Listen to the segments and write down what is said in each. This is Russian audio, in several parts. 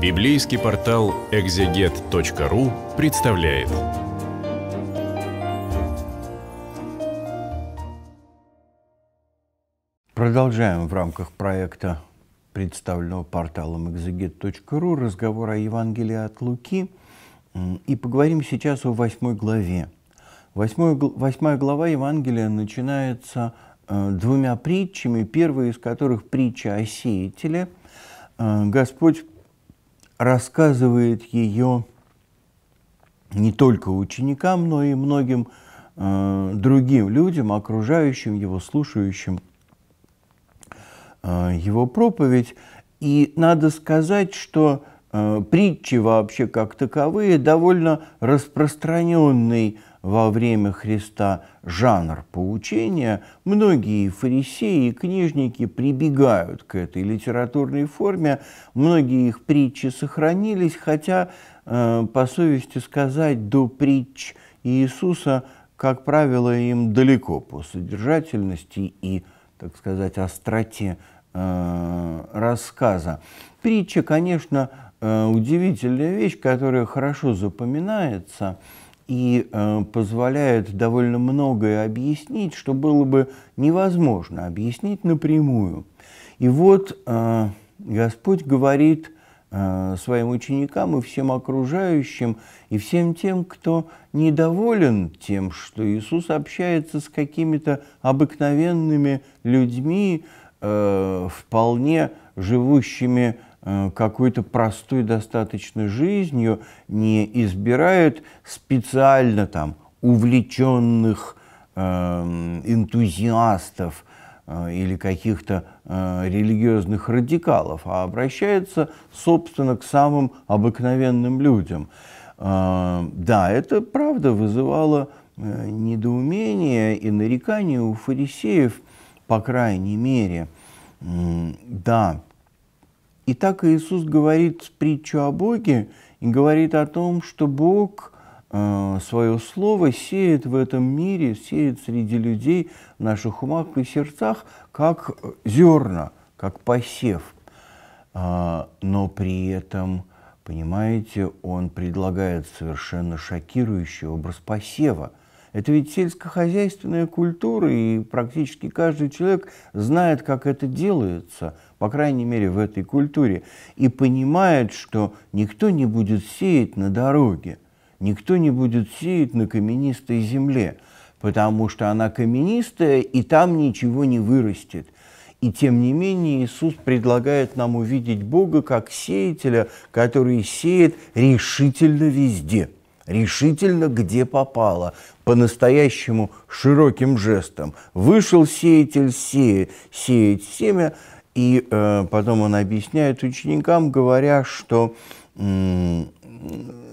Библейский портал экзегет.ру представляет. Продолжаем в рамках проекта, представленного порталом экзегет.ру, разговор о Евангелии от Луки. И поговорим сейчас о восьмой главе. Восьмая глава Евангелия начинается э, двумя притчами, первая из которых притча о сеятеле. Э, Господь рассказывает ее не только ученикам, но и многим э, другим людям, окружающим его, слушающим э, его проповедь. И надо сказать, что э, притчи вообще как таковые довольно распространенный во время Христа жанр поучения, многие фарисеи и книжники прибегают к этой литературной форме, многие их притчи сохранились, хотя, э, по совести сказать, до притч Иисуса, как правило, им далеко по содержательности и, так сказать, остроте э, рассказа. Притча, конечно, э, удивительная вещь, которая хорошо запоминается – и э, позволяет довольно многое объяснить, что было бы невозможно объяснить напрямую. И вот э, Господь говорит э, своим ученикам и всем окружающим, и всем тем, кто недоволен тем, что Иисус общается с какими-то обыкновенными людьми, э, вполне живущими Э, какой-то простой достаточно жизнью, не избирают специально там увлеченных эм, энтузиастов э, или каких-то э, религиозных радикалов, а обращаются, собственно, к самым обыкновенным людям. Да, это правда вызывало недоумение и нарекания у фарисеев, по крайней мере. Да, и так Иисус говорит притчу о Боге и говорит о том, что Бог э, свое слово сеет в этом мире, сеет среди людей в наших умах и сердцах, как зерна, как посев. А, но при этом, понимаете, он предлагает совершенно шокирующий образ посева – это ведь сельскохозяйственная культура, и практически каждый человек знает, как это делается по крайней мере, в этой культуре, и понимает, что никто не будет сеять на дороге, никто не будет сеять на каменистой земле, потому что она каменистая, и там ничего не вырастет. И тем не менее Иисус предлагает нам увидеть Бога как сеятеля, который сеет решительно везде, решительно где попало, по-настоящему широким жестом. Вышел сеятель сеять, сеять семя – и э, потом он объясняет ученикам, говоря, что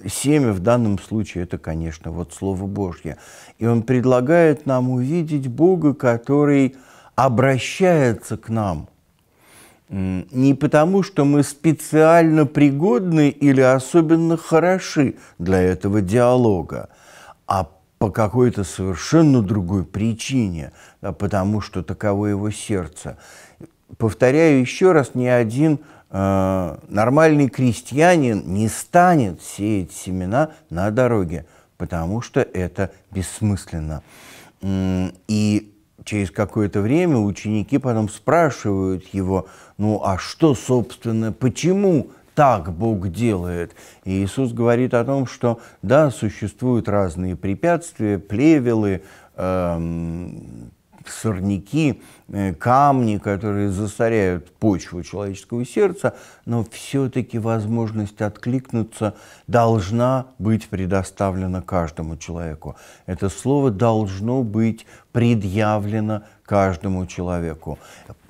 семя в данном случае это, конечно, вот Слово Божье. И он предлагает нам увидеть Бога, который обращается к нам. Не потому, что мы специально пригодны или особенно хороши для этого диалога, а по какой-то совершенно другой причине, а потому что таково его сердце повторяю еще раз, ни один э, нормальный крестьянин не станет сеять семена на дороге, потому что это бессмысленно. И через какое-то время ученики потом спрашивают его, ну а что, собственно, почему так Бог делает. И Иисус говорит о том, что да, существуют разные препятствия, плевелы, эм, сорняки, э, камни, которые засоряют почву человеческого сердца, но все-таки возможность откликнуться должна быть предоставлена каждому человеку. Это слово должно быть предъявлено каждому человеку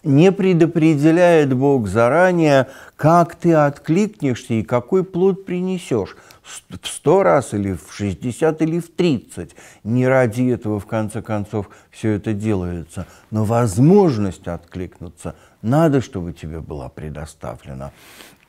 не предопределяет Бог заранее, как ты откликнешься и какой плод принесешь в сто раз или в 60 или в 30. Не ради этого, в конце концов, все это делается. Но возможность откликнуться надо, чтобы тебе была предоставлена.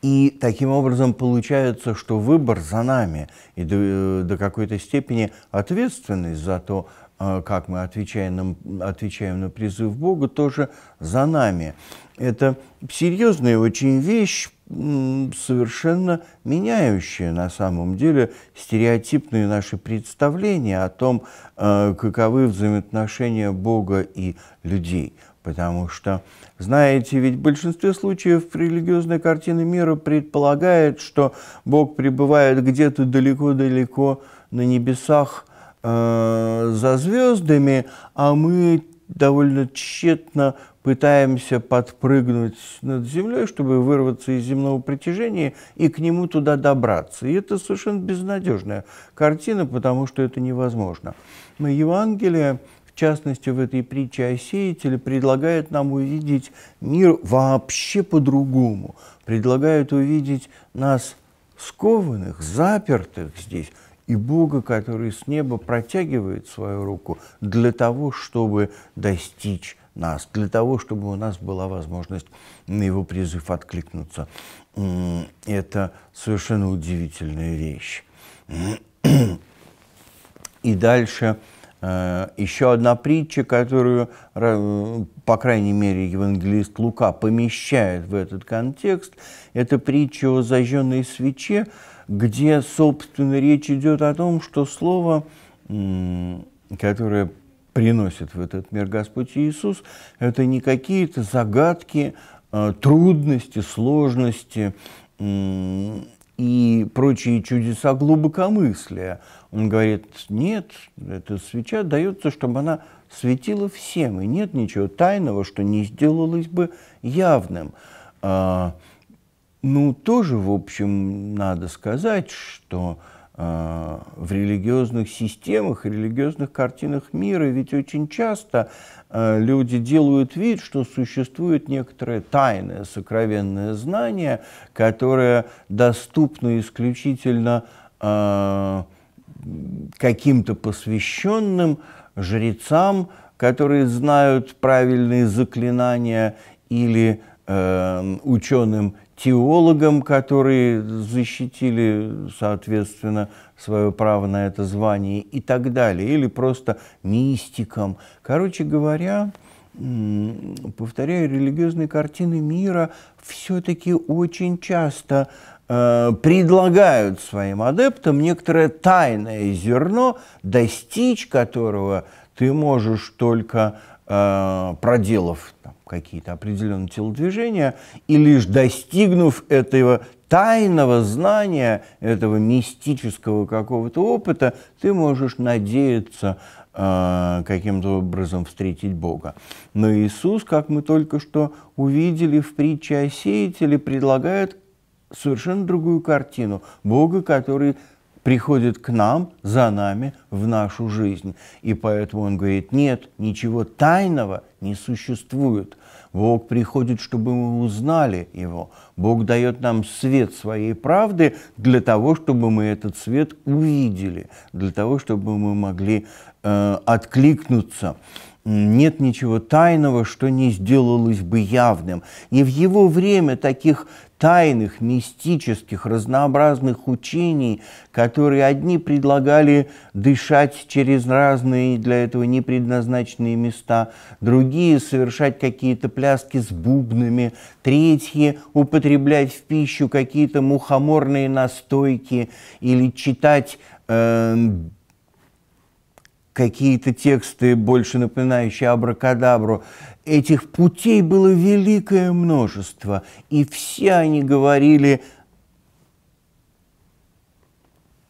И таким образом получается, что выбор за нами и до, э, до какой-то степени ответственность за то, Э, как мы отвечаем на, отвечаем на призыв Бога, тоже за нами. Это серьезная очень вещь, совершенно меняющая на самом деле стереотипные наши представления о том, э, каковы взаимоотношения Бога и людей. Потому что, знаете, ведь в большинстве случаев религиозная картина мира предполагает, что Бог пребывает где-то далеко-далеко на небесах, Э, за звездами, а мы довольно тщетно пытаемся подпрыгнуть над землей, чтобы вырваться из земного притяжения и к нему туда добраться. И это совершенно безнадежная картина, потому что это невозможно. Но Евангелие, в частности, в этой притче о сеятеле, предлагает нам увидеть мир вообще по-другому, предлагает увидеть нас скованных, запертых здесь, и Бога, который с неба протягивает свою руку для того, чтобы достичь нас, для того, чтобы у нас была возможность на его призыв откликнуться. Это совершенно удивительная вещь. И дальше Э, Еще одна притча, которую, по крайней мере, евангелист Лука помещает в этот контекст, это притча о зажженной свече, где, собственно, речь идет о том, что слово, которое приносит в этот мир Господь Иисус, это не какие-то загадки, а трудности, сложности, и прочие чудеса глубокомыслия. Он говорит, нет, эта свеча дается, чтобы она светила всем, и нет ничего тайного, что не сделалось бы явным. А, ну, тоже, в общем, надо сказать, что Э, в религиозных системах религиозных картинах мира. Ведь очень часто э, люди делают вид, что существует некоторое тайное, сокровенное знание, которое доступно исключительно э, каким-то посвященным жрецам, которые знают правильные заклинания или эм, ученым теологам, которые защитили, соответственно, свое право на это звание и так далее, или просто мистикам. Короче говоря, повторяю, религиозные картины мира все-таки очень часто э, предлагают своим адептам некоторое тайное зерно, достичь которого ты можешь только э, проделав какие-то определенные телодвижения, и лишь достигнув этого тайного знания, этого мистического какого-то опыта, ты можешь надеяться э, каким-то образом встретить Бога. Но Иисус, как мы только что увидели в притче о сеятеле, предлагает совершенно другую картину. Бога, который приходит к нам, за нами, в нашу жизнь. И поэтому он говорит, нет, ничего тайного не существует. Бог приходит, чтобы мы узнали Его. Бог дает нам свет своей правды для того, чтобы мы этот свет увидели, для того, чтобы мы могли э, откликнуться. Нет ничего тайного, что не сделалось бы явным. И в его время таких тайных, мистических, разнообразных учений, которые одни предлагали дышать через разные для этого непредназначенные места, другие совершать какие-то пляски с бубнами, третьи употреблять в пищу какие-то мухоморные настойки или читать э, какие-то тексты, больше напоминающие абракадабру. Этих путей было великое множество, и все они говорили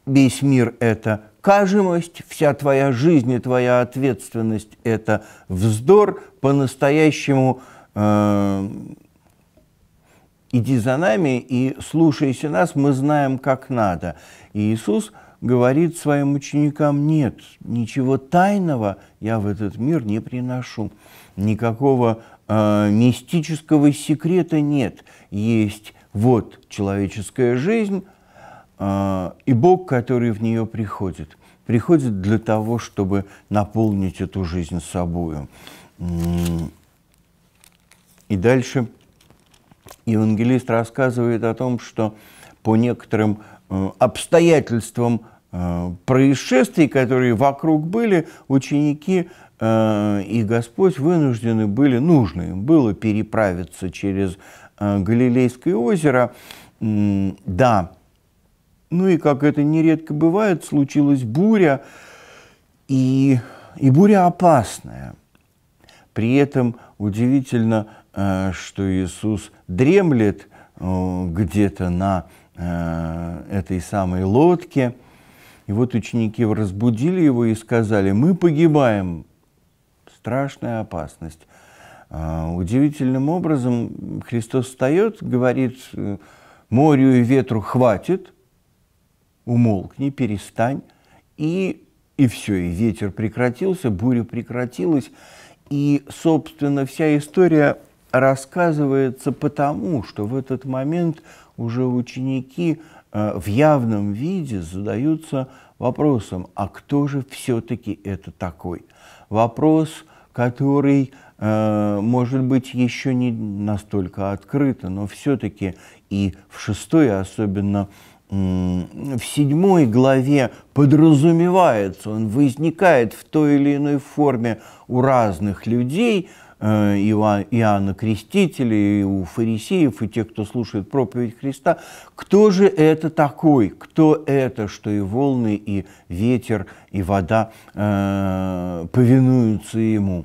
«Весь мир – это кажимость, вся твоя жизнь и твоя ответственность – это вздор, по-настоящему э, иди за нами и слушайся нас, мы знаем, как надо». И Иисус – говорит своим ученикам, нет, ничего тайного я в этот мир не приношу, никакого э, мистического секрета нет. Есть вот человеческая жизнь э, и Бог, который в нее приходит. Приходит для того, чтобы наполнить эту жизнь собою. И дальше евангелист рассказывает о том, что по некоторым Э, обстоятельствам э, происшествий, которые вокруг были, ученики э, и Господь вынуждены были, нужно им было переправиться через Галилейское озеро. Да, ну и как это нередко бывает, случилась буря, и, и буря опасная. При этом удивительно, что Иисус дремлет где-то на Э, этой самой лодке. И вот ученики разбудили его и сказали, мы погибаем, страшная опасность. А, удивительным образом Христос встает, говорит, морю и ветру хватит, умолкни, перестань, и, и все, и ветер прекратился, буря прекратилась, и, собственно, вся история рассказывается потому, что в этот момент уже ученики э, в явном виде задаются вопросом, а кто же все-таки это такой? Вопрос, который, э, может быть, еще не настолько открыто, но все-таки и в шестой, особенно в седьмой главе подразумевается, он возникает в той или иной форме у разных людей – Э, Иоанна Крестителя, и у фарисеев, и тех, кто слушает проповедь Христа. Кто же это такой? Кто это, что и волны, и ветер, и вода э, повинуются ему?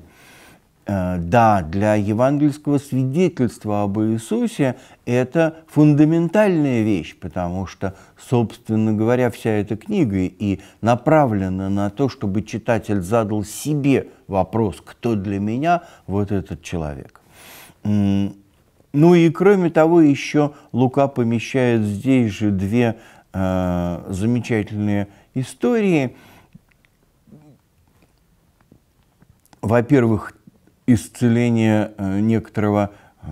Э, да, для евангельского свидетельства об Иисусе это фундаментальная вещь, потому что, собственно говоря, вся эта книга и направлена на то, чтобы читатель задал себе вопрос, кто для меня вот этот человек. Ну и кроме того, еще Лука помещает здесь же две э, замечательные истории. Во-первых, исцеление э, некоторого э,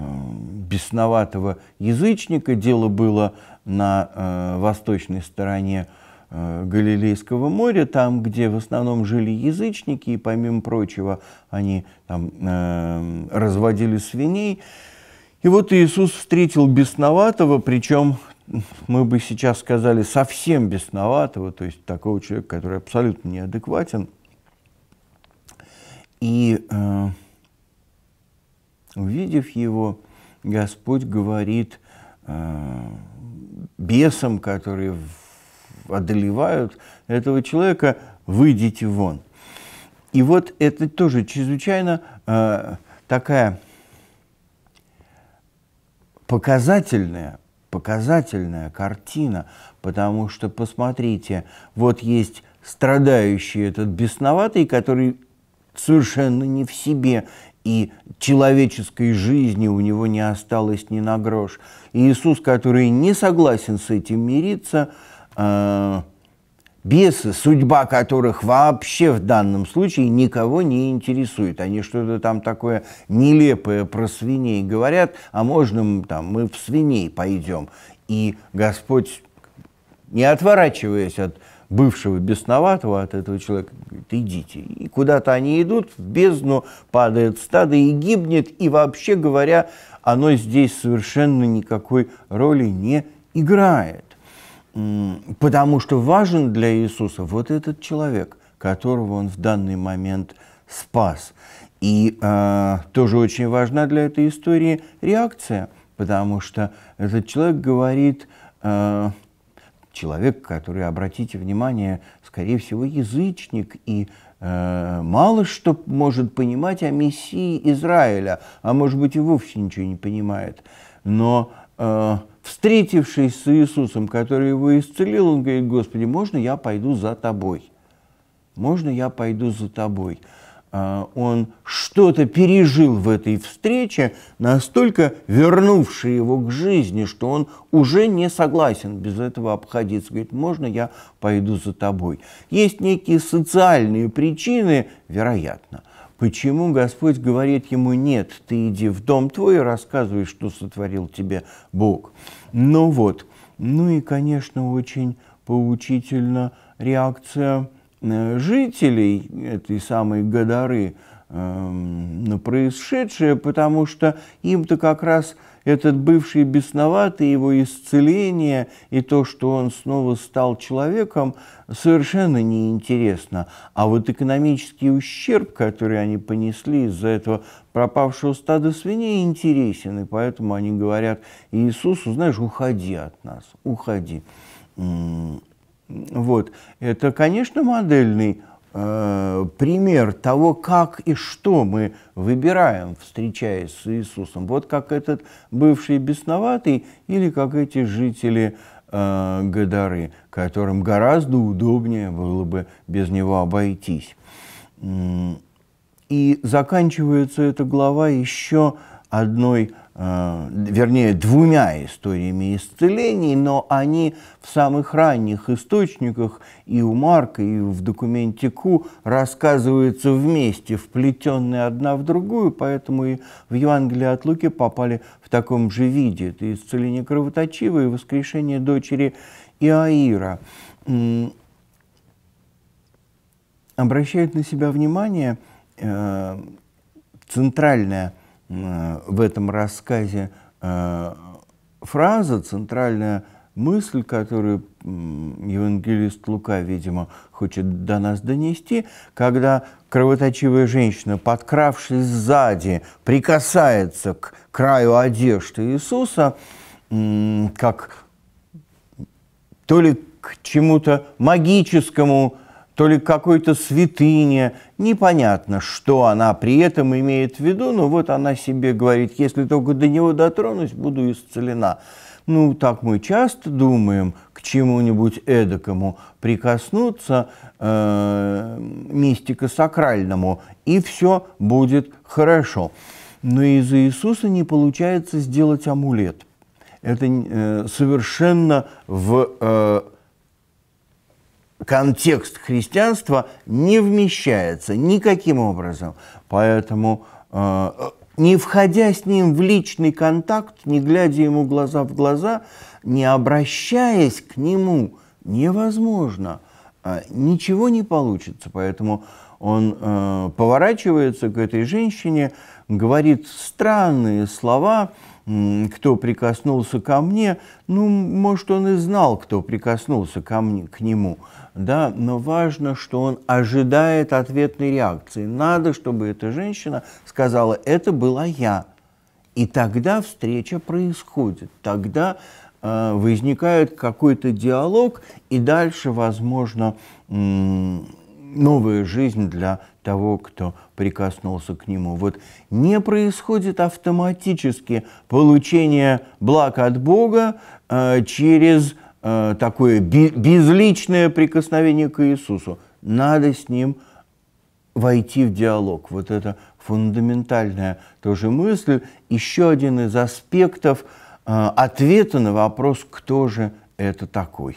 бесноватого язычника. Дело было на э, восточной стороне Галилейского моря, там, где в основном жили язычники, и помимо прочего они там разводили свиней. И вот Иисус встретил бесноватого, причем мы бы сейчас сказали совсем бесноватого, то есть такого человека, который абсолютно неадекватен. И э, Увидев его, Господь говорит э, бесам, которые одолевают этого человека, выйдите вон. И вот это тоже чрезвычайно э, такая показательная, показательная картина, потому что, посмотрите, вот есть страдающий этот бесноватый, который совершенно не в себе и человеческой жизни у него не осталось ни на грош. И Иисус, который не согласен с этим мириться, э, бесы, судьба которых вообще в данном случае никого не интересует. Они что-то там такое нелепое про свиней говорят, а можно там, мы в свиней пойдем. И Господь, не отворачиваясь от бывшего бесноватого от этого человека, говорит, идите. И куда-то они идут, в бездну падает стадо и гибнет, и вообще говоря, оно здесь совершенно никакой роли не играет. Потому что важен для Иисуса вот этот человек, которого он в данный момент спас. И э, тоже очень важна для этой истории реакция, потому что этот человек говорит, э, человек, который, обратите внимание, скорее всего, язычник и э, мало что может понимать о Мессии Израиля, а может быть и вовсе ничего не понимает. Но э, встретившись с Иисусом, который его исцелил, он говорит, Господи, можно я пойду за тобой? Можно я пойду за тобой? А, он что-то пережил в этой встрече, настолько вернувший его к жизни, что он уже не согласен без этого обходиться. Говорит, можно я пойду за тобой? Есть некие социальные причины, вероятно, Почему Господь говорит ему, нет, ты иди в дом твой и рассказывай, что сотворил тебе Бог. Ну вот, ну и, конечно, очень поучительно реакция Э, жителей этой самой Гадары э, на происшедшее, потому что им-то как раз этот бывший бесноватый, его исцеление и то, что он снова стал человеком, совершенно неинтересно. А вот экономический ущерб, который они понесли из-за этого пропавшего стада свиней, интересен. И поэтому они говорят Иисусу, знаешь, уходи от нас, уходи. Вот. Это, конечно, модельный э, пример того, как и что мы выбираем, встречаясь с Иисусом. Вот как этот бывший бесноватый или как эти жители э, Гадары, которым гораздо удобнее было бы без него обойтись. И заканчивается эта глава еще одной, э, вернее, двумя историями исцелений, но они в самых ранних источниках и у Марка, и в документе Ку рассказываются вместе, вплетенные одна в другую, поэтому и в Евангелии от Луки попали в таком же виде. Это исцеление кровоточивое и воскрешение дочери Иаира. Обращает на себя внимание э, центральная – Э, в этом рассказе э, фраза, центральная мысль, которую евангелист Лука, видимо, хочет до нас донести, когда кровоточивая женщина, подкравшись сзади, прикасается к краю одежды Иисуса, как то ли к чему-то магическому, то ли какой-то святыня Непонятно, что она при этом имеет в виду, но вот она себе говорит, если только до него дотронусь, буду исцелена. Ну, так мы часто думаем к чему-нибудь эдакому прикоснуться, э, мистико-сакральному, и все будет хорошо. Но из Иисуса не получается сделать амулет. Это э, совершенно в э, контекст христианства не вмещается никаким образом. Поэтому э, не входя с ним в личный контакт, не глядя ему глаза в глаза, не обращаясь к нему, невозможно. Э, ничего не получится. Поэтому он э, поворачивается к этой женщине, говорит странные слова, кто прикоснулся ко мне, ну, может, он и знал, кто прикоснулся ко мне, к нему, да, но важно, что он ожидает ответной реакции. Надо, чтобы эта женщина сказала, это была я. И тогда встреча происходит, тогда э, возникает какой-то диалог, и дальше, возможно, новая жизнь для того, кто прикоснулся к нему. Вот не происходит автоматически получение благ от Бога э, через э, такое би- безличное прикосновение к Иисусу. Надо с ним войти в диалог. Вот это фундаментальная тоже мысль. Еще один из аспектов э, ответа на вопрос, кто же это такой.